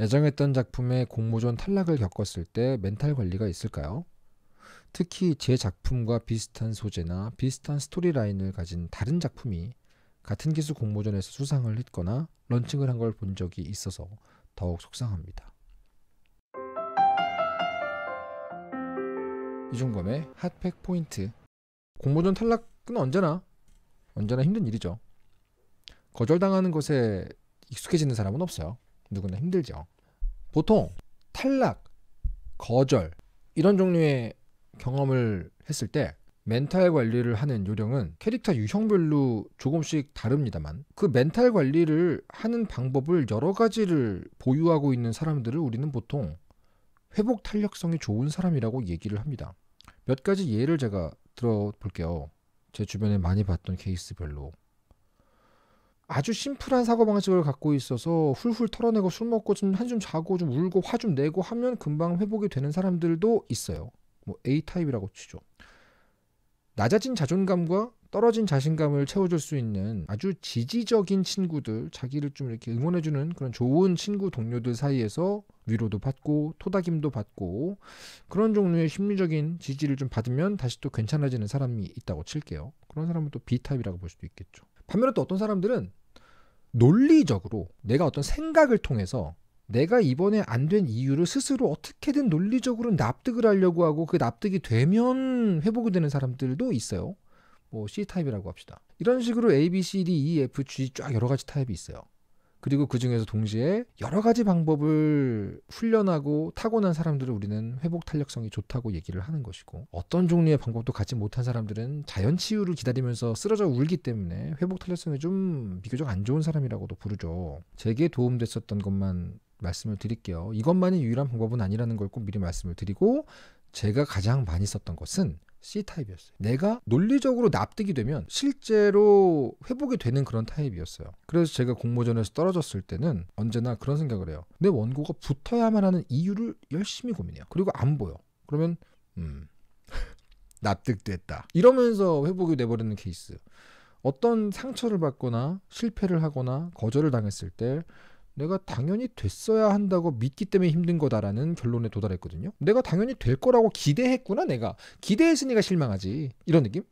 애정했던 작품의 공모전 탈락을 겪었을 때 멘탈 관리가 있을까요? 특히 제 작품과 비슷한 소재나 비슷한 스토리라인을 가진 다른 작품이 같은 기수 공모전에서 수상을 했거나 런칭을 한 걸 본 적이 있어서 더욱 속상합니다. 이중검의 핫팩 포인트 공모전 탈락은 언제나 언제나 힘든 일이죠. 거절당하는 것에 익숙해지는 사람은 없어요. 누구나 힘들죠. 보통 탈락, 거절 이런 종류의 경험을 했을 때 멘탈 관리를 하는 요령은 캐릭터 유형별로 조금씩 다릅니다만 그 멘탈 관리를 하는 방법을 여러 가지를 보유하고 있는 사람들을 우리는 보통 회복 탄력성이 좋은 사람이라고 얘기를 합니다. 몇 가지 예를 제가 들어볼게요. 제 주변에 많이 봤던 케이스별로 아주 심플한 사고방식을 갖고 있어서 훌훌 털어내고 술 먹고 좀 한숨 자고 좀 울고 화 좀 내고 하면 금방 회복이 되는 사람들도 있어요. 뭐 A타입이라고 치죠. 낮아진 자존감과 떨어진 자신감을 채워줄 수 있는 아주 지지적인 친구들, 자기를 좀 이렇게 응원해주는 그런 좋은 친구 동료들 사이에서 위로도 받고 토닥임도 받고 그런 종류의 심리적인 지지를 좀 받으면 다시 또 괜찮아지는 사람이 있다고 칠게요. 그런 사람은 또 B타입이라고 볼 수도 있겠죠. 반면에 또 어떤 사람들은 논리적으로 내가 어떤 생각을 통해서 내가 이번에 안 된 이유를 스스로 어떻게든 논리적으로 납득을 하려고 하고 그 납득이 되면 회복이 되는 사람들도 있어요. 뭐 C 타입이라고 합시다. 이런 식으로 A, B, C, D, E, F, G 쫙 여러 가지 타입이 있어요. 그리고 그 중에서 동시에 여러 가지 방법을 훈련하고 타고난 사람들을 우리는 회복 탄력성이 좋다고 얘기를 하는 것이고 어떤 종류의 방법도 갖지 못한 사람들은 자연 치유를 기다리면서 쓰러져 울기 때문에 회복 탄력성이 좀 비교적 안 좋은 사람이라고도 부르죠. 제게 도움됐었던 것만 말씀을 드릴게요. 이것만이 유일한 방법은 아니라는 걸 꼭 미리 말씀을 드리고 제가 가장 많이 썼던 것은 C 타입이었어요. 내가 논리적으로 납득이 되면 실제로 회복이 되는 그런 타입이었어요. 그래서 제가 공모전에서 떨어졌을 때는 언제나 그런 생각을 해요. 내 원고가 붙어야만 하는 이유를 열심히 고민해요. 그리고 안 보여. 그러면 음 납득됐다. 이러면서 회복이 돼버리는 케이스. 어떤 상처를 받거나 실패를 하거나 거절을 당했을 때 내가 당연히 됐어야 한다고 믿기 때문에 힘든 거다라는 결론에 도달했거든요. 내가 당연히 될 거라고 기대했구나, 내가. 기대했으니까 실망하지. 이런 느낌?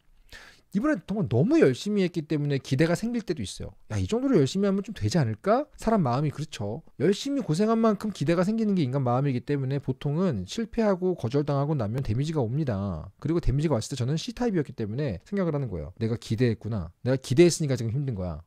이번에 정말 너무 열심히 했기 때문에 기대가 생길 때도 있어요. 야, 이 정도로 열심히 하면 좀 되지 않을까? 사람 마음이 그렇죠. 열심히 고생한 만큼 기대가 생기는 게 인간 마음이기 때문에 보통은 실패하고 거절당하고 나면 데미지가 옵니다. 그리고 데미지가 왔을 때 저는 C타입이었기 때문에 생각을 하는 거예요. 내가 기대했구나. 내가 기대했으니까 지금 힘든 거야.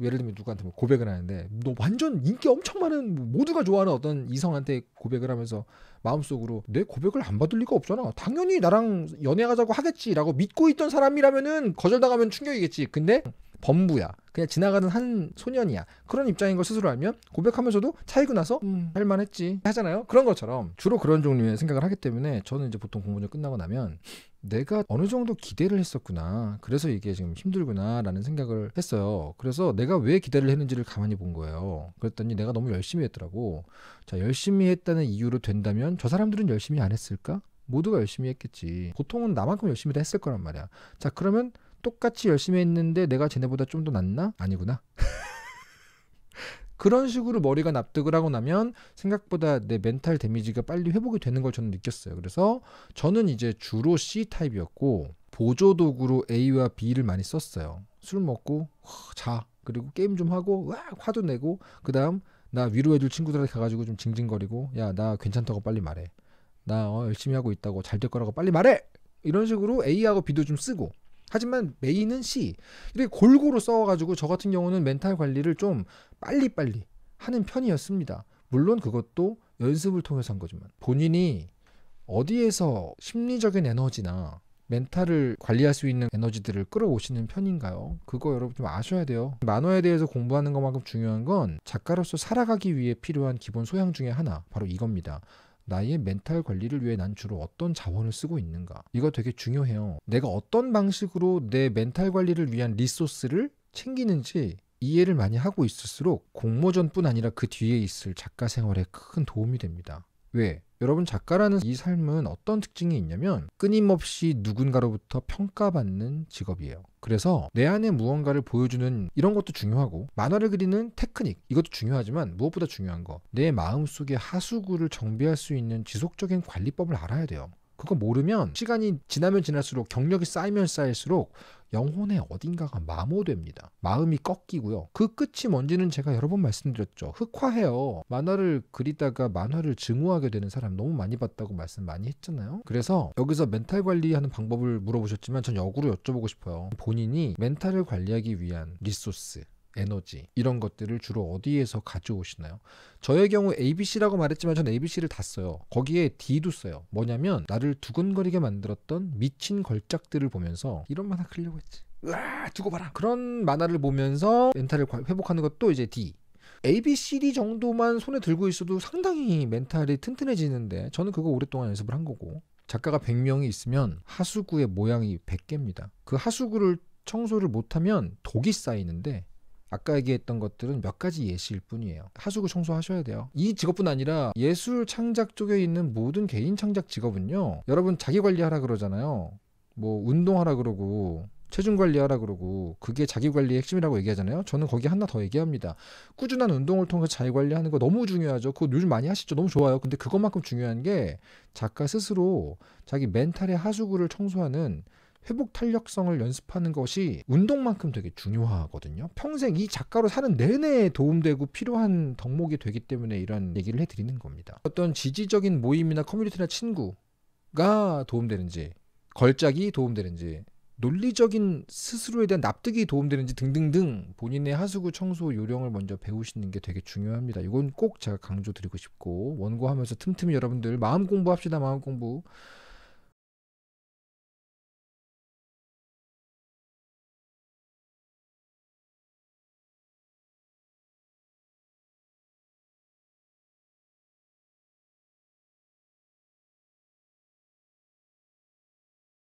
예를 들면 누구한테 뭐 고백을 하는데 너 완전 인기 엄청 많은 모두가 좋아하는 어떤 이성한테 고백을 하면서 마음속으로 내 고백을 안 받을 리가 없잖아 당연히 나랑 연애하자고 하겠지라고 믿고 있던 사람이라면은 거절당하면 충격이겠지 근데 범부야. 그냥 지나가는 한 소년이야. 그런 입장인 걸 스스로 알면 고백하면서도 차이고 나서 음, 할만했지 하잖아요. 그런 것처럼 주로 그런 종류의 생각을 하기 때문에 저는 이제 보통 공부전 끝나고 나면 내가 어느 정도 기대를 했었구나. 그래서 이게 지금 힘들구나라는 생각을 했어요. 그래서 내가 왜 기대를 했는지를 가만히 본 거예요. 그랬더니 내가 너무 열심히 했더라고. 자, 열심히 했다는 이유로 된다면 저 사람들은 열심히 안 했을까? 모두가 열심히 했겠지. 보통은 나만큼 열심히 했을 거란 말이야. 자, 그러면 똑같이 열심히 했는데 내가 쟤네보다 좀 더 낫나? 아니구나. 그런 식으로 머리가 납득을 하고 나면 생각보다 내 멘탈 데미지가 빨리 회복이 되는 걸 저는 느꼈어요. 그래서 저는 이제 주로 C 타입이었고 보조 도구로 A와 B를 많이 썼어요. 술 먹고 자 그리고 게임 좀 하고 와 화도 내고 그다음 나 위로해줄 친구들한테 가가지고 좀 징징거리고 야 나 괜찮다고 빨리 말해 나 어, 열심히 하고 있다고 잘 될 거라고 빨리 말해 이런 식으로 A하고 B도 좀 쓰고 하지만 메인은 C. 이렇게 골고루 써가지고 저 같은 경우는 멘탈 관리를 좀 빨리빨리 하는 편이었습니다. 물론 그것도 연습을 통해서 한 거지만 본인이 어디에서 심리적인 에너지나 멘탈을 관리할 수 있는 에너지들을 끌어오시는 편인가요? 그거 여러분 좀 아셔야 돼요. 만화에 대해서 공부하는 것만큼 중요한 건 작가로서 살아가기 위해 필요한 기본 소양 중에 하나 바로 이겁니다. 나의 멘탈 관리를 위해 난 주로 어떤 자원을 쓰고 있는가. 이거 되게 중요해요. 내가 어떤 방식으로 내 멘탈 관리를 위한 리소스를 챙기는지 이해를 많이 하고 있을수록 공모전뿐 아니라 그 뒤에 있을 작가 생활에 큰 도움이 됩니다. 왜? 여러분 작가라는 이 삶은 어떤 특징이 있냐면 끊임없이 누군가로부터 평가받는 직업이에요. 그래서 내 안에 무언가를 보여주는 이런 것도 중요하고 만화를 그리는 테크닉 이것도 중요하지만 무엇보다 중요한 거 내 마음속의 하수구를 정비할 수 있는 지속적인 관리법을 알아야 돼요. 그거 모르면 시간이 지나면 지날수록 경력이 쌓이면 쌓일수록 영혼의 어딘가가 마모됩니다. 마음이 꺾이고요. 그 끝이 뭔지는 제가 여러 번 말씀드렸죠. 흑화해요. 만화를 그리다가 만화를 증오하게 되는 사람 너무 많이 봤다고 말씀 많이 했잖아요. 그래서 여기서 멘탈 관리하는 방법을 물어보셨지만 전 역으로 여쭤보고 싶어요. 본인이 멘탈을 관리하기 위한 리소스, 에너지 이런 것들을 주로 어디에서 가져오시나요? 저의 경우 ABC라고 말했지만 전 ABC를 다 써요. 거기에 D도 써요. 뭐냐면 나를 두근거리게 만들었던 미친 걸작들을 보면서 이런 만화 그리려고 했지. 으아 두고 봐라. 그런 만화를 보면서 멘탈을 회복하는 것도 이제 D. A, B, C, D 정도만 손에 들고 있어도 상당히 멘탈이 튼튼해지는데 저는 그거 오랫동안 연습을 한 거고 작가가 100명이 있으면 하수구의 모양이 100개입니다. 그 하수구를 청소를 못하면 독이 쌓이는데 아까 얘기했던 것들은 몇 가지 예시일 뿐이에요. 하수구 청소하셔야 돼요. 이 직업뿐 아니라 예술 창작 쪽에 있는 모든 개인 창작 직업은요. 여러분 자기 관리하라 그러잖아요. 뭐 운동하라 그러고 체중 관리하라 그러고 그게 자기 관리의 핵심이라고 얘기하잖아요. 저는 거기 하나 더 얘기합니다. 꾸준한 운동을 통해서 자기 관리하는 거 너무 중요하죠. 그거 요즘 많이 하시죠. 너무 좋아요. 근데 그것만큼 중요한 게 작가 스스로 자기 멘탈의 하수구를 청소하는 회복 탄력성을 연습하는 것이 운동만큼 되게 중요하거든요. 평생 이 작가로 사는 내내 도움되고 필요한 덕목이 되기 때문에 이런 얘기를 해드리는 겁니다. 어떤 지지적인 모임이나 커뮤니티나 친구가 도움되는지, 걸작이 도움되는지, 논리적인 스스로에 대한 납득이 도움되는지 등등등 본인의 하수구 청소 요령을 먼저 배우시는 게 되게 중요합니다. 이건 꼭 제가 강조드리고 싶고 원고하면서 틈틈이 여러분들 마음 공부합시다 마음 공부.